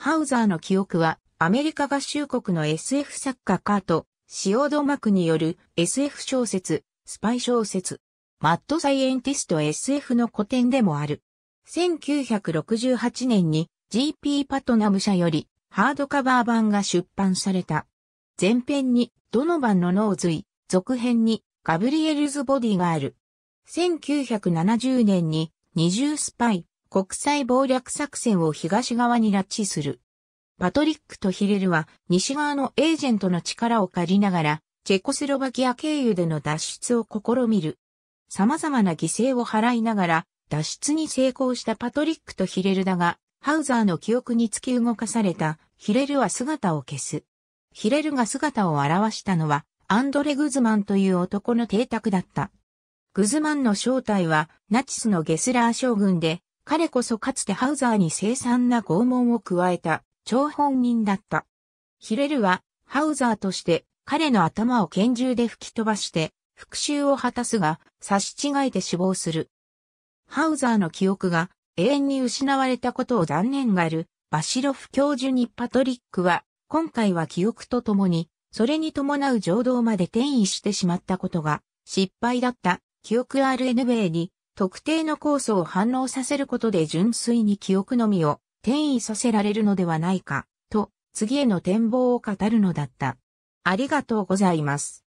ハウザーの記憶は、アメリカ合衆国の SF 作家カート、シオドマクによる SF 小説、スパイ小説、マッドサイエンティスト SF の古典でもある。1968年に GP パトナム社よりハードカバー版が出版された。前編にドノバンの脳髄、続編にガブリエルズボディがある。1970年に二重スパイ、国際謀略作戦を東側に拉致する。パトリックとヒレルは西側のエージェントの力を借りながら、チェコスロバキア経由での脱出を試みる。様々な犠牲を払いながら、脱出に成功したパトリックとヒレルだが、ハウザーの記憶に突き動かされたヒレルは姿を消す。ヒレルが姿を現したのは、アンドレ・グズマンという男の邸宅だった。グズマンの正体は、ナチスのゲスラー将軍で、彼こそかつてハウザーに凄惨な拷問を加えた、張本人だった。ヒレルは、ハウザーとして、彼の頭を拳銃で吹き飛ばして、復讐を果たすが、刺し違えて死亡する。ハウザーの記憶が永遠に失われたことを残念がる、バシロフ教授にパトリックは、今回は記憶とともに、それに伴う情動まで転移してしまったことが、失敗だった記憶 RNA に特定の酵素を反応させることで純粋に記憶のみを転移させられるのではないか、と、次への展望を語るのだった。ありがとうございます。